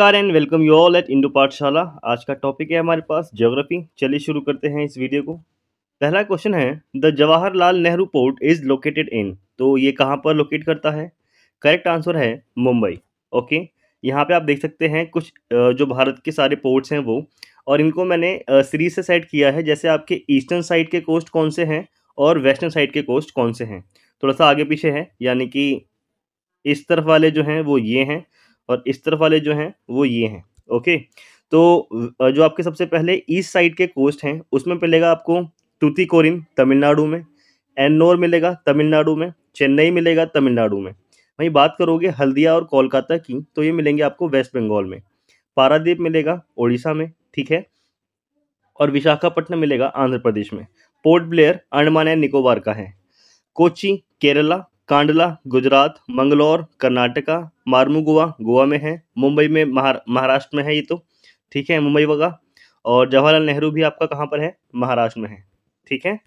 नमस्कार and welcome you all at Indo Pathshala आज का टॉपिक है हमारे पास ज्योग्राफी चलिए शुरू करते हैं इस वीडियो को पहला क्वेश्चन है the Jawaharlal Nehru port is located in तो ये कहाँ पर लोकेट करता है करेक्ट आंसर है मुंबई ओके यहाँ पे आप देख सकते हैं कुछ जो भारत के सारे पोर्ट्स हैं वो और इनको मैंने सीरीज से सेट किया है जैसे आपके ईस्टर्न साइड के कोस्ट कौन से हैं और वेस्टर्न साइड के कोस्ट कौन से हैं थोड़ा सा आगे पीछे है यानी कि इस तरफ वाले जो हैं वो ये हैं और इस तरफ वाले जो हैं वो ये हैं ओके तो जो आपके सबसे पहले ईस्ट साइड के कोस्ट हैं उसमें मिलेगा आपको तूतीकोरिन तमिलनाडु में एन्नोर मिलेगा तमिलनाडु में चेन्नई मिलेगा तमिलनाडु में वहीं बात करोगे हल्दिया और कोलकाता की तो ये मिलेंगे आपको वेस्ट बंगाल में पारादीप मिलेगा ओडिशा में ठीक है और विशाखापट्टनम मिलेगा आंध्र प्रदेश में पोर्ट ब्लेयर अंडमान एंड निकोबार का है कोची केरला कांडला गुजरात मंगलौर कर्नाटका मारमुगुआ गोवा में है मुंबई में महाराष्ट्र में है ये तो ठीक है मुंबई वगा और जवाहरलाल नेहरू भी आपका कहाँ पर है महाराष्ट्र में है ठीक है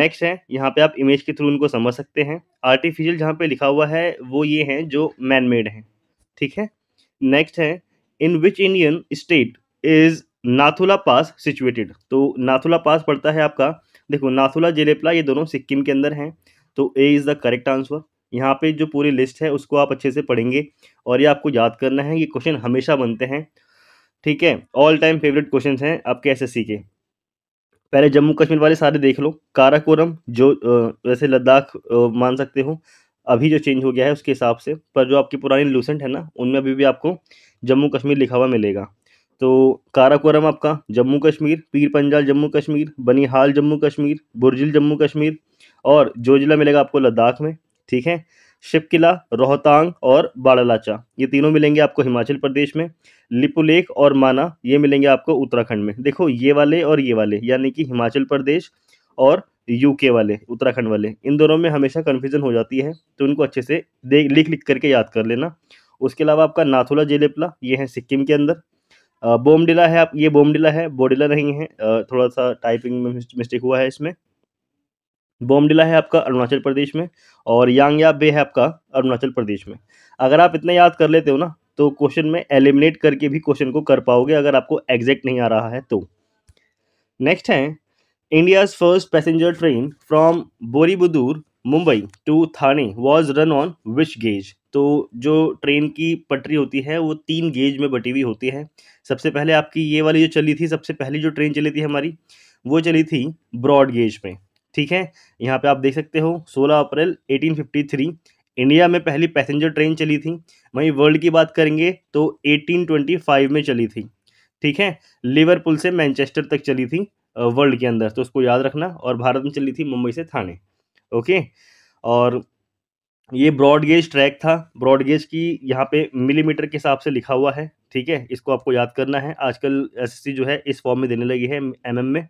नेक्स्ट है यहाँ पे आप इमेज के थ्रू उनको समझ सकते हैं आर्टिफिशियल जहाँ पे लिखा हुआ है वो ये हैं जो मैन मेड हैं ठीक है नेक्स्ट है in which Indian state is Nathula pass situated तो नाथुला पास पड़ता है आपका देखो नाथुला जेलेपला ये दोनों सिक्किम के अंदर हैं तो A is the correct answer यहाँ पे जो पूरी लिस्ट है उसको आप अच्छे से पढ़ेंगे और ये आपको याद करना है ये क्वेश्चन हमेशा बनते हैं ठीक है ऑल टाइम फेवरेट क्वेश्चन हैं आपके एस के पहले जम्मू कश्मीर वाले सारे देख लो काराकोरम जो वैसे लद्दाख मान सकते हो अभी जो चेंज हो गया है उसके हिसाब से पर जो आपकी पुरानी लूसेंट है ना उनमें अभी भी आपको जम्मू कश्मीर लिखा हुआ मिलेगा तो काराकोरम आपका जम्मू कश्मीर पीर पंजाल जम्मू कश्मीर बनिहाल जम्मू कश्मीर बुरजिल जम्मू कश्मीर और जो ज़िला मिलेगा आपको लद्दाख में ठीक है शिपकिला किला रोहतांग और बाड़ालाचा ये तीनों मिलेंगे आपको हिमाचल प्रदेश में लिपुलेख और माना ये मिलेंगे आपको उत्तराखंड में देखो ये वाले और ये वाले यानी कि हिमाचल प्रदेश और यूके वाले उत्तराखंड वाले इन दोनों में हमेशा कन्फ्यूज़न हो जाती है तो इनको अच्छे से देख लिख लिख करके याद कर लेना उसके अलावा आपका नाथुला जेलेपला ये है सिक्किम के अंदर बोमडिला है आप ये बोमडिला है बोडिला नहीं है थोड़ा सा टाइपिंग में मिस्टेक हुआ है इसमें बोमडिला है आपका अरुणाचल प्रदेश में और यांगया बे है आपका अरुणाचल प्रदेश में अगर आप इतना याद कर लेते हो ना तो क्वेश्चन में एलिमिनेट करके भी क्वेश्चन को कर पाओगे अगर आपको एग्जैक्ट नहीं आ रहा है तो नेक्स्ट है India's first passenger train from Boribunder Mumbai to Thane was run on which gauge तो जो ट्रेन की पटरी होती है वो तीन गेज में बटी हुई होती है सबसे पहले आपकी ये वाली जो चली थी सबसे पहली जो ट्रेन चली थी हमारी वो चली थी ब्रॉड गेज में ठीक है यहाँ पे आप देख सकते हो 16 अप्रैल 1853 इंडिया में पहली पैसेंजर ट्रेन चली थी वहीं वर्ल्ड की बात करेंगे तो 1825 में चली थी ठीक है लिवरपूल से मैनचेस्टर तक चली थी वर्ल्ड के अंदर तो उसको याद रखना और भारत में चली थी मुंबई से थाने ओके और ये ब्रॉडगेज ट्रैक था ब्रॉडगेज की यहाँ पे मिलीमीटर के हिसाब से लिखा हुआ है ठीक है इसको आपको याद करना है आजकल एसएससी जो है इस फॉर्म में देने लगी है एमएम में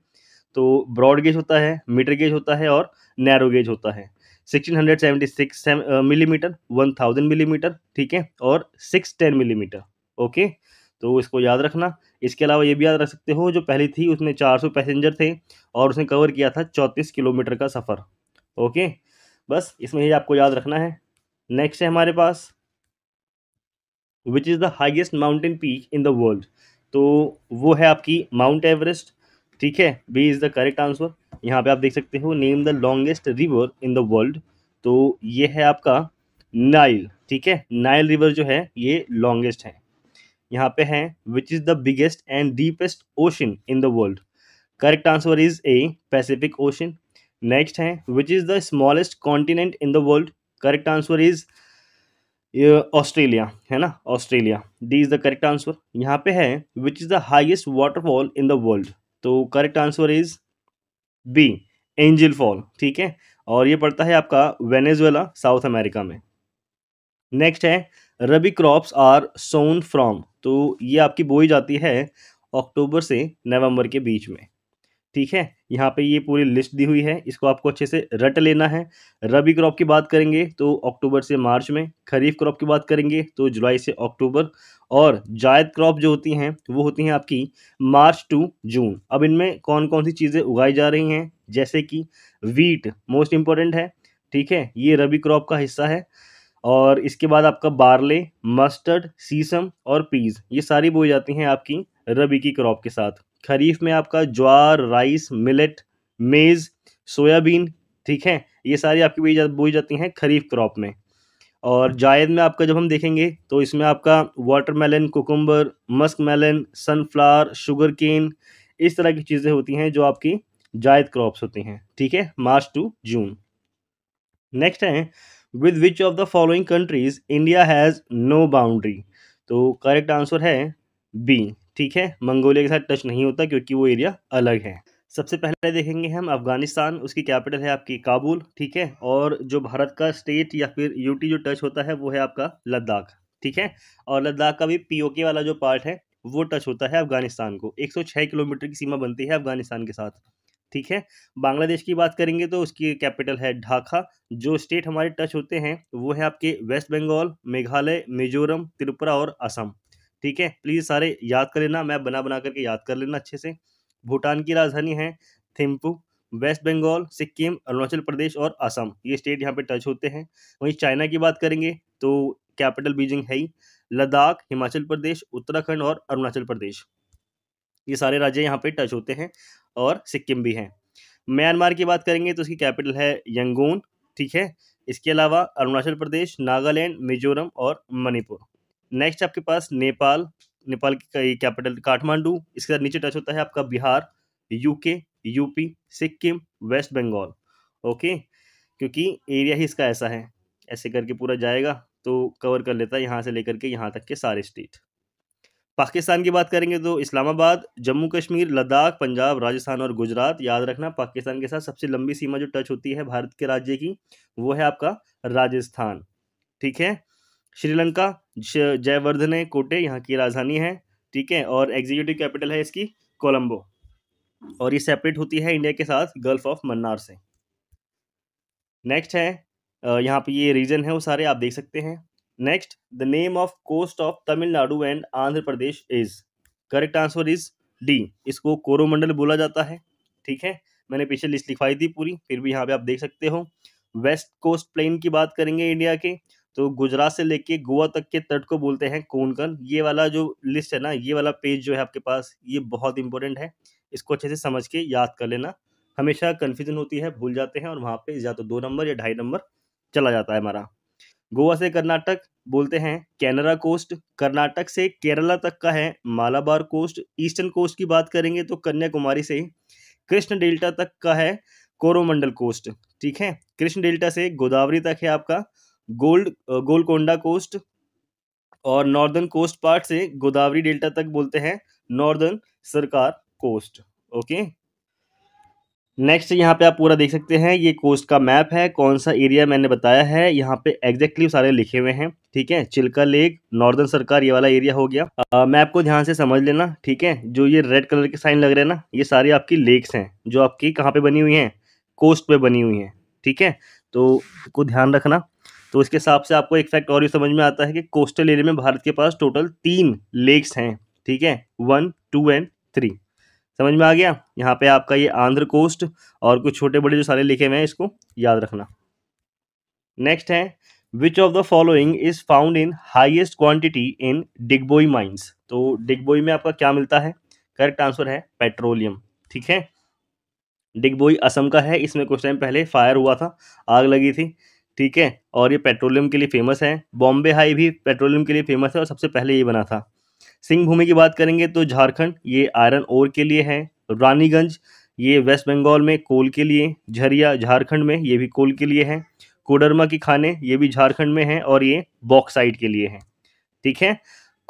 तो ब्रॉड गेज होता है मीटर गेज होता है और नैरो गेज होता है 1676 मिलीमीटर 1000 मिलीमीटर ठीक है और 610 मिलीमीटर ओके तो इसको याद रखना इसके अलावा ये भी याद रख सकते हो जो पहली थी उसमें 400 पैसेंजर थे और उसने कवर किया था 34 किलोमीटर का सफ़र ओके बस इसमें ही आपको याद रखना है नेक्स्ट है हमारे पास which is the highest mountain peak in the world तो वो है आपकी माउंट एवरेस्ट ठीक है B is the correct answer यहाँ पे आप देख सकते हो name the longest river in the world तो ये है आपका नाइल ठीक है नाइल रिवर जो है ये लॉन्गेस्ट है यहाँ पे है which is the biggest and deepest ocean in the world correct answer is A Pacific Ocean next है which is the smallest continent in the world correct answer is Australia है ना Australia D is the correct answer यहाँ पे है which is the highest waterfall in the world तो correct answer is B Angel Fall ठीक है और ये पड़ता है आपका वेनेजुएला साउथ अमेरिका में नेक्स्ट है rabi crops are sown from तो ये आपकी बोई जाती है अक्टूबर से नवंबर के बीच में ठीक है यहाँ पे ये पूरी लिस्ट दी हुई है इसको आपको अच्छे से रट लेना है रबी क्रॉप की बात करेंगे तो अक्टूबर से मार्च में खरीफ क्रॉप की बात करेंगे तो जुलाई से अक्टूबर और जायद क्रॉप जो होती हैं वो होती हैं आपकी मार्च टू जून अब इनमें कौन कौन सी चीज़ें उगाई जा रही हैं जैसे कि वीट मोस्ट इम्पॉर्टेंट है ठीक है ये रबी क्रॉप का हिस्सा है और इसके बाद आपका बारले मस्टर्ड सीसम और पीज ये सारी बोई जाती हैं आपकी रबी की क्रॉप के साथ खरीफ में आपका jowar rice millet maize soybean ठीक है ये सारी आपकी बोई जा, बोई जाती हैं खरीफ क्रॉप में और जायद में आपका जब हम देखेंगे तो इसमें आपका watermelon cucumber musk melon sunflower sugar cane इस तरह की चीज़ें होती हैं जो आपकी जायद क्रॉप्स होती हैं ठीक है मार्च टू जून नेक्स्ट है with which of the following countries India has no boundary तो करेक्ट आंसर है बी ठीक है मंगोलिया के साथ टच नहीं होता क्योंकि वो एरिया अलग है सबसे पहले देखेंगे हम अफगानिस्तान उसकी कैपिटल है आपकी काबुल ठीक है और जो भारत का स्टेट या फिर यूटी जो टच होता है वो है आपका लद्दाख ठीक है और लद्दाख का भी पीओके वाला जो पार्ट है वो टच होता है अफगानिस्तान को 106 किलोमीटर की सीमा बनती है अफगानिस्तान के साथ ठीक है बांग्लादेश की बात करेंगे तो उसकी कैपिटल है ढाका जो स्टेट हमारे टच होते हैं वो है आपके वेस्ट बंगाल मेघालय मिजोरम त्रिपुरा और असम ठीक है प्लीज़ सारे याद कर लेना मैं बना बना करके याद कर लेना अच्छे से भूटान की राजधानी है थिम्पू वेस्ट बंगाल सिक्किम अरुणाचल प्रदेश और असम ये स्टेट यहाँ पे टच होते हैं वहीं चाइना की बात करेंगे तो कैपिटल बीजिंग है ही लद्दाख हिमाचल प्रदेश उत्तराखंड और अरुणाचल प्रदेश ये सारे राज्य यहाँ पे टच होते हैं और सिक्किम भी हैं म्यांमार की बात करेंगे तो इसकी कैपिटल है यंगून ठीक है इसके अलावा अरुणाचल प्रदेश नागालैंड मिजोरम और मणिपुर नेक्स्ट आपके पास नेपाल नेपाल की कैपिटल काठमांडू इसके साथ नीचे टच होता है आपका Bihar UK UP Sikkim West Bengal okay क्योंकि एरिया ही इसका ऐसा है ऐसे करके पूरा जाएगा तो कवर कर लेता है यहाँ से लेकर के यहाँ तक के सारे स्टेट पाकिस्तान की बात करेंगे तो इस्लामाबाद जम्मू कश्मीर लद्दाख पंजाब राजस्थान और गुजरात याद रखना पाकिस्तान के साथ सबसे लंबी सीमा जो टच होती है भारत के राज्य की वो है आपका राजस्थान ठीक है श्रीलंका जयवर्धने कोटे यहाँ की राजधानी है ठीक है और एग्जीक्यूटिव कैपिटल है इसकी कोलंबो और ये सेपरेट होती है इंडिया के साथ गल्फ ऑफ मन्नार से नेक्स्ट है यहाँ पे ये रीजन है वो सारे आप देख सकते हैं next the name of coast of Tamil Nadu and Andhra Pradesh is correct answer is D इसको कोरोमंडल बोला जाता है ठीक है मैंने पीछे लिस्ट लिखवाई थी पूरी फिर भी यहाँ पे आप देख सकते हो वेस्ट कोस्ट प्लेन की बात करेंगे इंडिया के तो गुजरात से लेके गोवा तक के तट को बोलते हैं कोंकण ये वाला जो लिस्ट है ना ये वाला पेज जो है आपके पास ये बहुत इंपॉर्टेंट है इसको अच्छे से समझ के याद कर लेना हमेशा कन्फ्यूजन होती है भूल जाते हैं और वहाँ पे या तो दो नंबर या ढाई नंबर चला जाता है हमारा गोवा से कर्नाटक बोलते हैं कैनरा कोस्ट कर्नाटक से केरला तक का है मालाबार कोस्ट ईस्टर्न कोस्ट की बात करेंगे तो कन्याकुमारी से कृष्ण डेल्टा तक का है कोरोमंडल कोस्ट ठीक है कृष्ण डेल्टा से गोदावरी तक है आपका गोल्ड गोलकोंडा कोस्ट और नॉर्दर्न कोस्ट पार्ट से गोदावरी डेल्टा तक बोलते हैं नॉर्दर्न सरकार कोस्ट ओके नेक्स्ट यहाँ पे आप पूरा देख सकते हैं ये कोस्ट का मैप है कौन सा एरिया मैंने बताया है यहाँ पे एग्जैक्टली सारे लिखे हुए हैं ठीक है चिल्का लेक नॉर्दर्न सरकार ये वाला एरिया हो गया आ, मैप को ध्यान से समझ लेना ठीक है जो ये रेड कलर के साइन लग रहे हैं ना ये सारी आपकी लेक्स हैं जो आपकी कहाँ पे बनी हुई हैं कोस्ट पे बनी हुई हैं ठीक है तो को ध्यान रखना तो इसके हिसाब से आपको एक फैक्ट और ये समझ में आता है कि कोस्टल एरिया में भारत के पास टोटल तीन लेक्स हैं ठीक है वन टू एंड थ्री समझ में आ गया यहाँ पे आपका ये आंध्र कोस्ट और कुछ छोटे बड़े जो सारे लिखे हुए हैं इसको याद रखना नेक्स्ट है which of the following is found in highest quantity in Digboi mines तो डिगबोई में आपका क्या मिलता है करेक्ट आंसर है पेट्रोलियम ठीक है डिगबोई असम का है इसमें कुछ टाइम पहले फायर हुआ था आग लगी थी ठीक है और ये पेट्रोलियम के लिए फेमस है बॉम्बे हाई भी पेट्रोलियम के लिए फेमस है और सबसे पहले ये बना था सिंह भूमि की बात करेंगे तो झारखंड ये आयरन ओर के लिए है रानीगंज ये वेस्ट बंगाल में कोल के लिए झरिया झारखंड में ये भी कोल के लिए है कोडरमा की खाने ये भी झारखंड में है और ये बॉक्साइड के लिए है ठीक है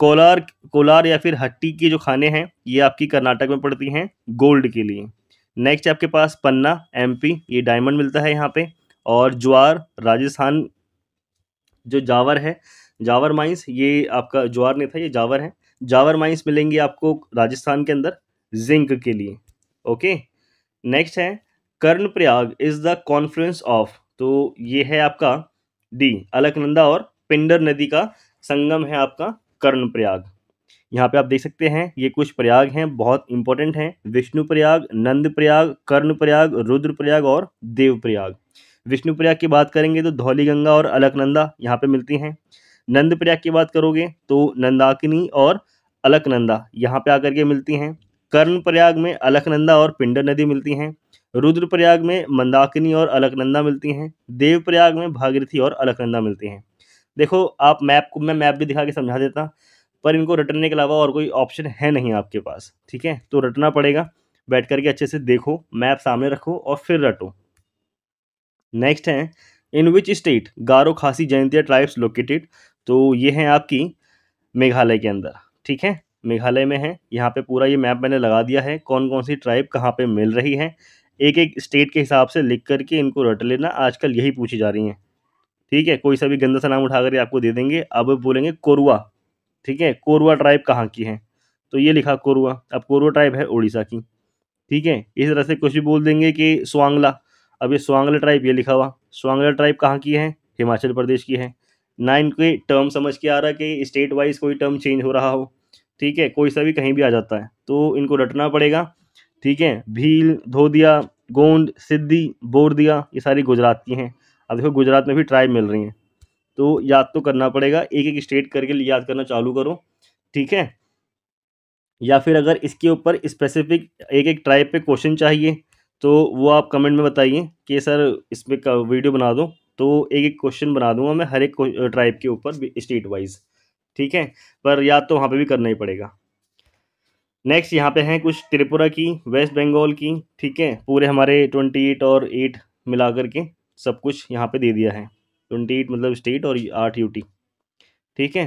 कोलार कोलार या फिर हट्टी की जो खाने हैं ये आपकी कर्नाटक में पड़ती हैं गोल्ड के लिए नेक्स्ट आपके पास पन्ना एमपी ये डायमंड मिलता है यहाँ पे और ज्वार राजस्थान जो जावर है जावर माइंस ये आपका ज्वार नहीं था ये जावर है जावर माइंस मिलेंगी आपको राजस्थान के अंदर जिंक के लिए ओके नेक्स्ट है Karnaprayag is the confluence of तो ये है आपका डी अलकनंदा और पिंडर नदी का संगम है आपका कर्णप्रयाग यहाँ पे आप देख सकते हैं ये कुछ प्रयाग हैं बहुत इंपॉर्टेंट हैं विष्णु प्रयाग नंद प्रयाग कर्ण प्रयाग रुद्र प्रयाग और देव प्रयाग विष्णुप्रयाग की बात करेंगे तो धौली गंगा और अलकनंदा यहाँ पे मिलती हैं नंद प्रयाग की बात करोगे तो नंदाकिनी और अलकनंदा यहाँ पे आकर के मिलती हैं कर्ण प्रयाग में अलकनंदा और पिंडर नदी मिलती हैं रुद्रप्रयाग में मंदाकिनी और अलकनंदा मिलती हैं देवप्रयाग में भागीरथी और अलकनंदा मिलती हैं देखो आप मैप को मैं मैप भी दिखा के समझा देता पर इनको रटने के अलावा और कोई ऑप्शन है नहीं आपके पास ठीक है तो रटना पड़ेगा बैठ करके अच्छे से देखो मैप सामने रखो और फिर रटो नेक्स्ट हैं इन विच स्टेट गारो खासी जयंतिया ट्राइब्स लोकेटेड तो ये हैं आपकी मेघालय के अंदर ठीक है मेघालय में है यहाँ पे पूरा ये मैप मैंने लगा दिया है कौन कौन सी ट्राइब कहाँ पे मिल रही है एक एक स्टेट के हिसाब से लिख करके इनको रट लेना आजकल यही पूछी जा रही हैं ठीक है कोई सा भी गंदा सा नाम उठा कर आपको दे देंगे अब बोलेंगे कोरवा ठीक है कोरवा ट्राइब कहाँ की है तो ये लिखा कोरुआ अब कोरवा ट्राइब है उड़ीसा की ठीक है इस तरह से कुछ भी बोल देंगे कि स्वांगला अब ये स्वांगला ट्राइब ये लिखा हुआ स्वांगल ट्राइब कहाँ की है हिमाचल प्रदेश की है ना इनके टर्म समझ के आ रहा कि स्टेट वाइज कोई टर्म चेंज हो रहा हो ठीक है कोई सा भी कहीं भी आ जाता है तो इनको रटना पड़ेगा ठीक है भील धोदिया गोंड सिद्धि बोरदिया ये सारी गुजरात की हैं अब देखो गुजरात में भी ट्राइब मिल रही हैं तो याद तो करना पड़ेगा एक एक स्टेट करके याद करना चालू करो ठीक है या फिर अगर इसके ऊपर स्पेसिफिक एक एक ट्राइब पे क्वेश्चन चाहिए तो वो आप कमेंट में बताइए कि सर इस पर वीडियो बना दूँ तो एक एक क्वेश्चन बना दूंगा मैं हर एक ट्राइब के ऊपर स्टेट वाइज ठीक है पर याद तो वहाँ पे भी करना ही पड़ेगा नेक्स्ट यहाँ पे हैं कुछ त्रिपुरा की वेस्ट बंगाल की ठीक है पूरे हमारे ट्वेंटी एट और एट मिला के सब कुछ यहाँ पे दे दिया है ट्वेंटी एट मतलब स्टेट और आठ यूटी ठीक है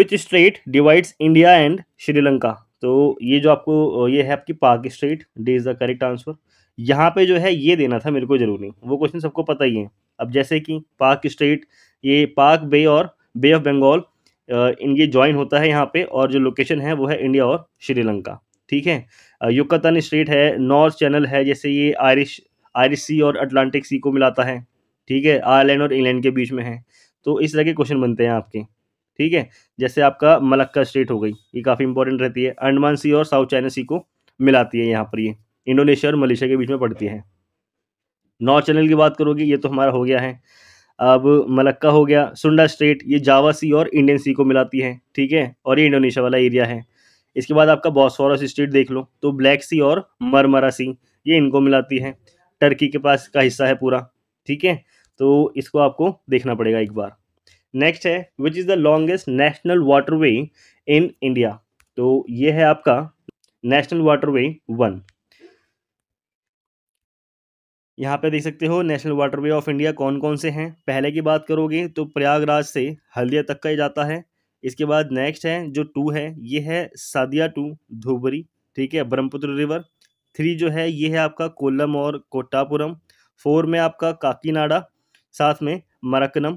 which strait divides India and Sri Lanka तो ये जो आपको ये है आपकी Palk strait D is the correct answer यहाँ पे जो है ये देना था मेरे को जरूरी वो क्वेश्चन सबको पता ही है अब जैसे कि पाक स्ट्रेट ये पाक बे और बे ऑफ बंगाल इनके ज्वाइन होता है यहाँ पे और जो लोकेशन है वो है इंडिया और श्रीलंका ठीक है युक्तन स्ट्रेट है नॉर्थ चैनल है जैसे ये आयरिश आयरिश सी और अटलांटिक सी को मिलाता है ठीक है आयरलैंड और इंग्लैंड के बीच में है तो इस तरह के क्वेश्चन बनते हैं आपके ठीक है जैसे आपका मलक्का स्टेट हो गई ये काफ़ी इंपॉर्टेंट रहती है अंडमान सी और साउथ चाइना सी को मिलाती है यहाँ पर ये इंडोनेशिया और मलेशिया के बीच में पड़ती है नौ चैनल की बात करोगे ये तो हमारा हो गया है अब मलक्का हो गया सुंडा स्ट्रेट ये जावा सी और इंडियन सी को मिलाती है ठीक है और ये इंडोनेशिया वाला एरिया है इसके बाद आपका बॉसफोरस स्ट्रेट देख लो तो ब्लैक सी और हम्म। मरमरा सी ये इनको मिलाती है टर्की के पास का हिस्सा है पूरा ठीक है तो इसको आपको देखना पड़ेगा एक बार नेक्स्ट है which is the longest national waterway in India तो ये है आपका नेशनल वाटरवे वन यहाँ पे देख सकते हो नेशनल वाटरवे ऑफ इंडिया कौन कौन से हैं पहले की बात करोगे तो प्रयागराज से हल्दिया तक का ही जाता है इसके बाद नेक्स्ट है जो टू है ये है सादिया टू धुबरी ठीक है ब्रह्मपुत्र रिवर थ्री जो है ये है आपका कोल्लम और कोटापुरम फोर में आपका काकीनाडा साथ में मरकनम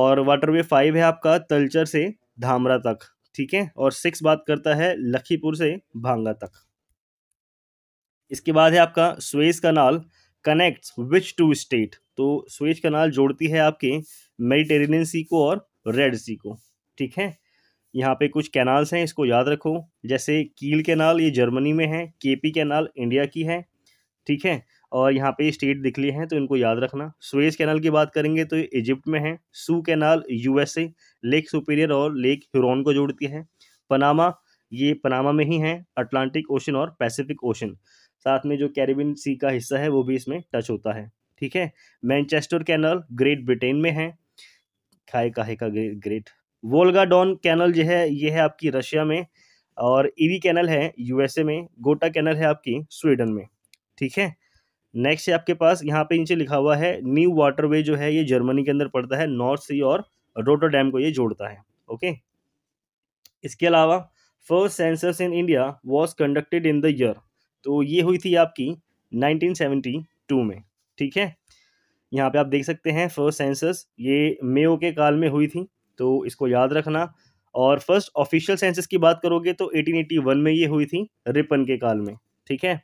और वाटरवे फाइव है आपका तलचर से धामरा तक ठीक है और सिक्स बात करता है लखीपुर से भांगा तक इसके बाद है आपका Suez canal connect which two state तो स्वेज कनाल जोड़ती है आपके मेडिटेरेनियन सी को और रेड सी को ठीक है यहाँ पे कुछ कैनाल्स हैं इसको याद रखो जैसे कील कैनाल ये जर्मनी में है केपी कैनाल इंडिया की है ठीक है और यहाँ पे स्टेट दिख लिए हैं तो इनको याद रखना स्वेज कैनाल की बात करेंगे तो ये इजिप्ट में है Soo canal USA Lake Superior और लेक हिरोन को जोड़ती है पनामा ये पनामा में ही है अटलांटिक ओशन और पैसिफिक ओशन साथ में जो कैरेबियन सी का हिस्सा है वो भी इसमें टच होता है ठीक है मैनचेस्टर कैनल ग्रेट ब्रिटेन में है खाए काहे का ग्रेट वोल्गा डॉन कैनल जो है ये है आपकी रशिया में और ईवी कैनल है यूएसए में गोटा कैनल है आपकी स्वीडन में ठीक है नेक्स्ट है आपके पास यहाँ पे नीचे लिखा हुआ है न्यू वाटरवे जो है ये जर्मनी के अंदर पड़ता है नॉर्थ सी और रोटर डैम को ये जोड़ता है ओके इसके अलावा first census in India was conducted in the year तो ये हुई थी आपकी 1972 में ठीक है यहाँ पे आप देख सकते हैं फर्स्ट सेंसस ये मेयो के काल में हुई थी तो इसको याद रखना और फर्स्ट ऑफिशियल सेंसस की बात करोगे तो 1881 में ये हुई थी रिपन के काल में ठीक है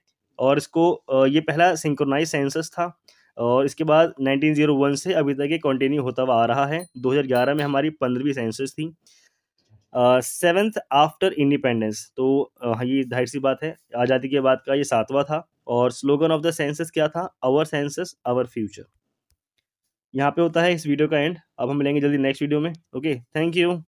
और इसको ये पहला सिंक्रोनाइज सेंसस था और इसके बाद 1901 से अभी तक ये कंटिन्यू होता हुआ आ रहा है 2011 में हमारी पंद्रहवीं सेंसस थी सेवेंथ आफ्टर इंडिपेंडेंस तो uh, ये जाहिर सी बात है आज़ादी के बाद का ये सातवां था और स्लोगन ऑफ द सेंसेस क्या था आवर सेंसेस अवर फ्यूचर यहाँ पे होता है इस वीडियो का एंड अब हम मिलेंगे जल्दी नेक्स्ट वीडियो में ओके थैंक यू